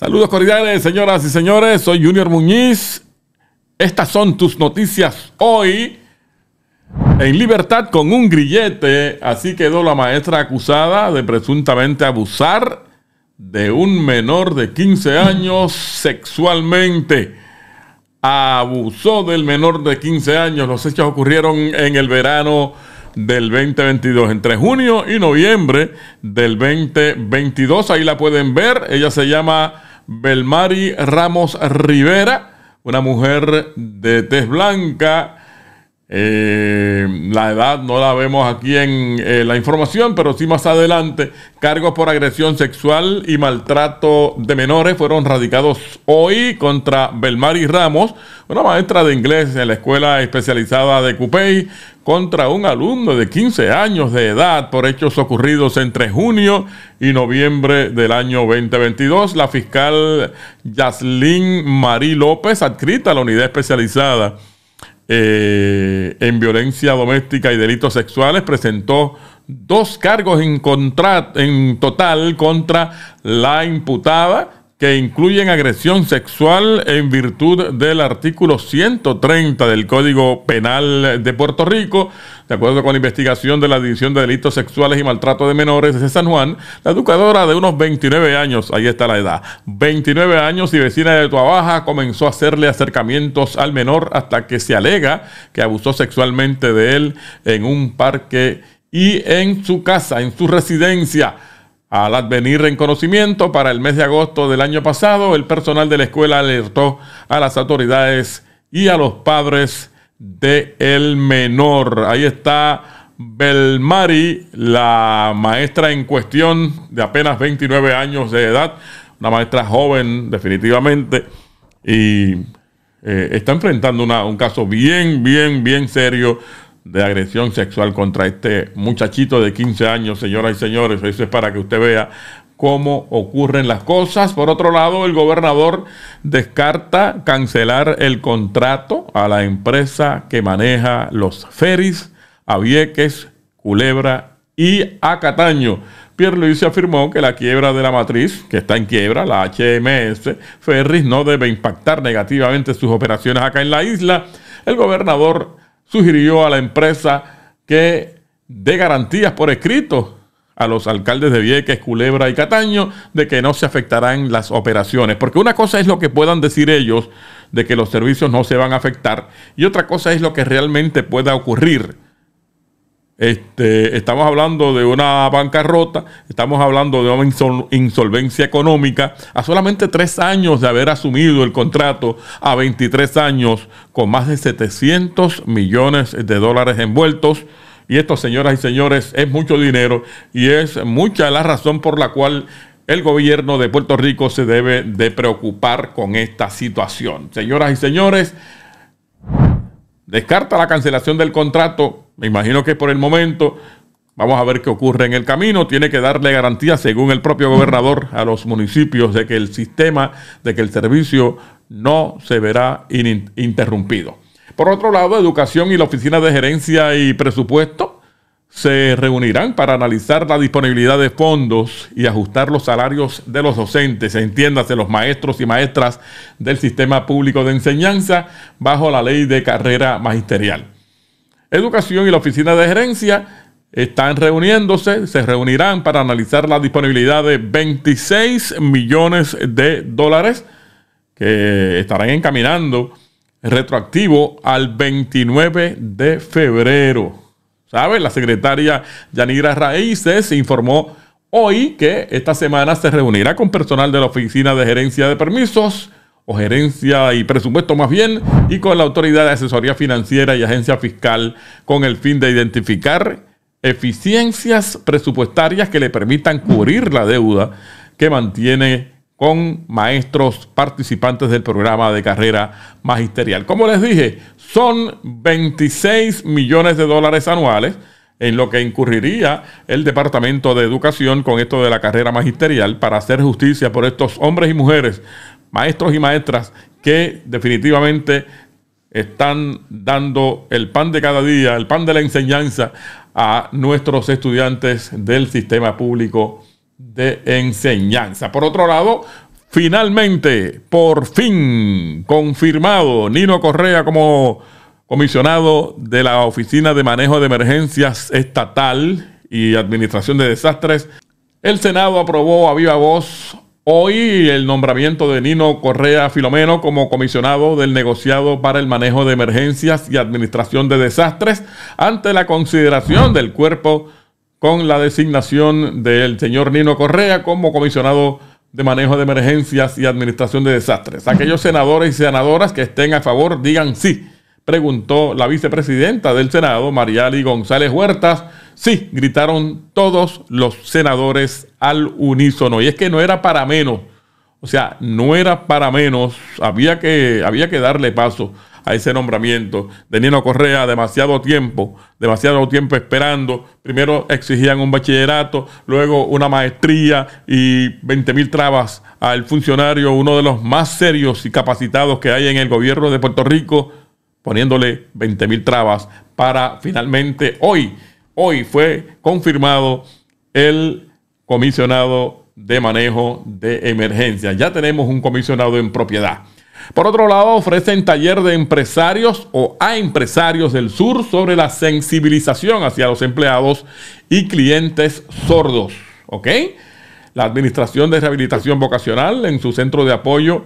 Saludos cordiales, señoras y señores. Soy Junior Muñiz. Estas son tus noticias hoy. En libertad con un grillete, así quedó la maestra acusada de presuntamente abusar de un menor de 15 años sexualmente. Abusó del menor de 15 años. Los hechos ocurrieron en el verano del 2022, entre junio y noviembre del 2022. Ahí la pueden ver. Ella se llama Belmari Ramos Rivera, una mujer de tez blanca eh, la edad no la vemos aquí en eh, la información, pero sí más adelante. Cargos por agresión sexual y maltrato de menores fueron radicados hoy contra Belmari Ramos, una maestra de inglés en la escuela especializada de Cupey, contra un alumno de 15 años de edad por hechos ocurridos entre junio y noviembre del año 2022. La fiscal Yaslin Marí López, adscrita a la unidad especializada eh, en violencia doméstica y delitos sexuales, presentó dos cargos en, contra, en total contra la imputada que incluyen agresión sexual en virtud del artículo 130 del Código Penal de Puerto Rico. De acuerdo con la investigación de la División de Delitos Sexuales y Maltrato de Menores de San Juan, la educadora de unos 29 años, ahí está la edad, 29 años y vecina de Tuabaja, comenzó a hacerle acercamientos al menor hasta que se alega que abusó sexualmente de él en un parque y en su casa, en su residencia. Al advenir en conocimiento para el mes de agosto del año pasado, el personal de la escuela alertó a las autoridades y a los padres de el menor. Ahí está Belmari, la maestra en cuestión de apenas 29 años de edad, una maestra joven definitivamente, y eh, está enfrentando un caso bien, bien, bien serio de agresión sexual contra este muchachito de 15 años, señoras y señores. Eso es para que usted vea cómo ocurren las cosas. Por otro lado, el gobernador descarta cancelar el contrato a la empresa que maneja los ferries a Vieques, Culebra y a Cataño. se afirmó que la quiebra de la matriz, que está en quiebra, la HMS Ferries, no debe impactar negativamente sus operaciones acá en la isla. El gobernador sugirió a la empresa que dé garantías por escrito a los alcaldes de Vieques, Culebra y Cataño de que no se afectarán las operaciones. Porque una cosa es lo que puedan decir ellos de que los servicios no se van a afectar y otra cosa es lo que realmente pueda ocurrir. Este, estamos hablando de una bancarrota, estamos hablando de una insolvencia económica, a solamente tres años de haber asumido el contrato, a 23 años, con más de 700 millones de dólares envueltos. Y esto, señoras y señores, es mucho dinero y es mucha la razón por la cual el gobierno de Puerto Rico se debe de preocupar con esta situación. Señoras y señores, descarta la cancelación del contrato me imagino que por el momento Vamos a ver qué ocurre en el camino. Tiene que darle garantía, según el propio mm. gobernador, a los municipios de que el sistema, de que el servicio no se verá interrumpido. Por otro lado, Educación y la Oficina de Gerencia y Presupuesto se reunirán para analizar la disponibilidad de fondos y ajustar los salarios de los docentes, entiéndase, los maestros y maestras del sistema público de enseñanza bajo la ley de carrera magisterial. Educación y la Oficina de Gerencia están reuniéndose, se reunirán para analizar la disponibilidad de 26 millones de dólares que estarán encaminando retroactivo al 29 de febrero. Sabes, La secretaria Yanira Raíces informó hoy que esta semana se reunirá con personal de la Oficina de Gerencia de Permisos o gerencia y presupuesto más bien, y con la Autoridad de Asesoría Financiera y Agencia Fiscal con el fin de identificar eficiencias presupuestarias que le permitan cubrir la deuda que mantiene con maestros participantes del programa de carrera magisterial. Como les dije, son 26 millones de dólares anuales en lo que incurriría el Departamento de Educación con esto de la carrera magisterial para hacer justicia por estos hombres y mujeres maestros y maestras que definitivamente están dando el pan de cada día, el pan de la enseñanza a nuestros estudiantes del sistema público de enseñanza. Por otro lado, finalmente, por fin, confirmado Nino Correa como comisionado de la Oficina de Manejo de Emergencias Estatal y Administración de Desastres, el Senado aprobó a viva voz Hoy el nombramiento de Nino Correa Filomeno como comisionado del negociado para el manejo de emergencias y administración de desastres ante la consideración del cuerpo con la designación del señor Nino Correa como comisionado de manejo de emergencias y administración de desastres. Aquellos senadores y senadoras que estén a favor digan sí, preguntó la vicepresidenta del Senado, Mariali González Huertas Sí, gritaron todos los senadores al unísono. Y es que no era para menos. O sea, no era para menos. Había que, había que darle paso a ese nombramiento. De Nino Correa, demasiado tiempo, demasiado tiempo esperando. Primero exigían un bachillerato, luego una maestría y 20 mil trabas al funcionario, uno de los más serios y capacitados que hay en el gobierno de Puerto Rico, poniéndole 20 mil trabas para finalmente hoy hoy fue confirmado el comisionado de manejo de emergencia. Ya tenemos un comisionado en propiedad. Por otro lado, ofrecen taller de empresarios o a empresarios del sur sobre la sensibilización hacia los empleados y clientes sordos. La Administración de Rehabilitación Vocacional en su centro de apoyo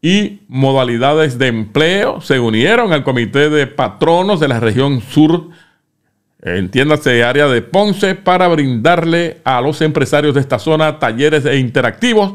y modalidades de empleo se unieron al Comité de Patronos de la Región Sur entiéndase área de Ponce, para brindarle a los empresarios de esta zona talleres e interactivos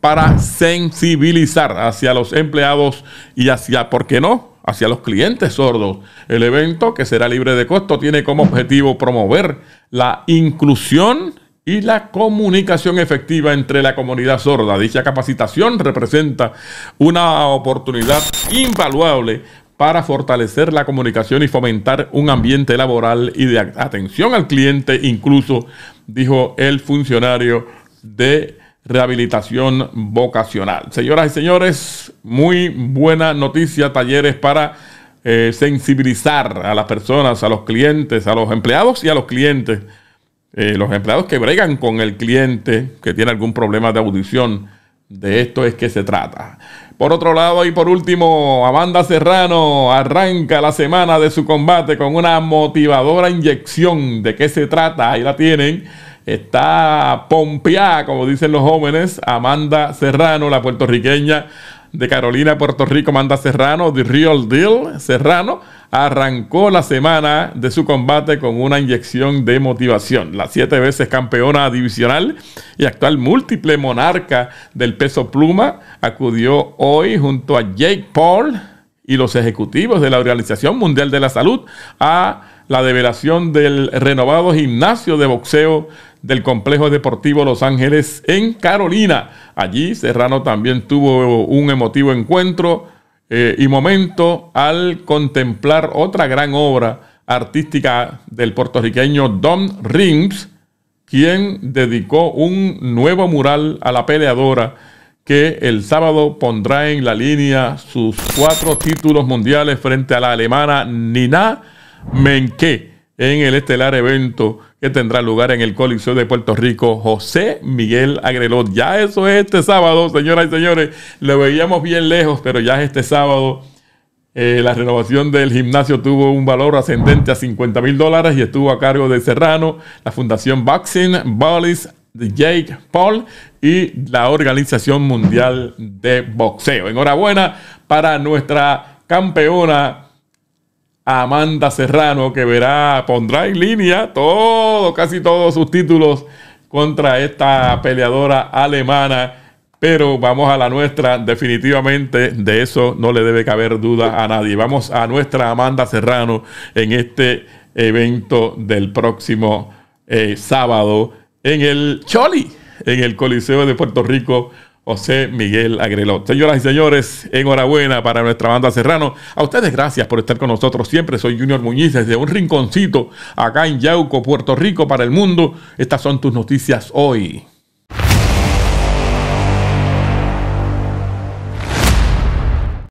para sensibilizar hacia los empleados y hacia, ¿por qué no?, hacia los clientes sordos. El evento, que será libre de costo, tiene como objetivo promover la inclusión y la comunicación efectiva entre la comunidad sorda. Dicha capacitación representa una oportunidad invaluable para fortalecer la comunicación y fomentar un ambiente laboral y de atención al cliente, incluso, dijo el funcionario de rehabilitación vocacional. Señoras y señores, muy buena noticia, talleres para eh, sensibilizar a las personas, a los clientes, a los empleados y a los clientes. Eh, los empleados que bregan con el cliente que tiene algún problema de audición de esto es que se trata. Por otro lado, y por último, Amanda Serrano arranca la semana de su combate con una motivadora inyección. ¿De qué se trata? Ahí la tienen. Está pompeada, como dicen los jóvenes, Amanda Serrano, la puertorriqueña, de Carolina, Puerto Rico, Manda Serrano, The Real Deal Serrano, arrancó la semana de su combate con una inyección de motivación. La siete veces campeona divisional y actual múltiple monarca del peso pluma acudió hoy junto a Jake Paul y los ejecutivos de la Organización Mundial de la Salud a la develación del renovado gimnasio de boxeo del Complejo Deportivo Los Ángeles en Carolina. Allí Serrano también tuvo un emotivo encuentro eh, y momento al contemplar otra gran obra artística del puertorriqueño Don Rims, quien dedicó un nuevo mural a la peleadora que el sábado pondrá en la línea sus cuatro títulos mundiales frente a la alemana Nina Menqué en el estelar evento que tendrá lugar en el Coliseo de Puerto Rico, José Miguel Agrelot. Ya eso es este sábado, señoras y señores. Lo veíamos bien lejos, pero ya es este sábado. Eh, la renovación del gimnasio tuvo un valor ascendente a 50 mil dólares y estuvo a cargo de Serrano, la Fundación Boxing, Ballis, Jake Paul y la Organización Mundial de Boxeo. Enhorabuena para nuestra campeona Amanda Serrano, que verá, pondrá en línea todo, casi todos sus títulos contra esta peleadora alemana. Pero vamos a la nuestra, definitivamente de eso no le debe caber duda a nadie. Vamos a nuestra Amanda Serrano en este evento del próximo eh, sábado en el Choli, en el Coliseo de Puerto Rico José Miguel Agrelot. Señoras y señores, enhorabuena para nuestra banda Serrano. A ustedes gracias por estar con nosotros siempre. Soy Junior Muñiz desde un rinconcito acá en Yauco, Puerto Rico, para el mundo. Estas son tus noticias hoy.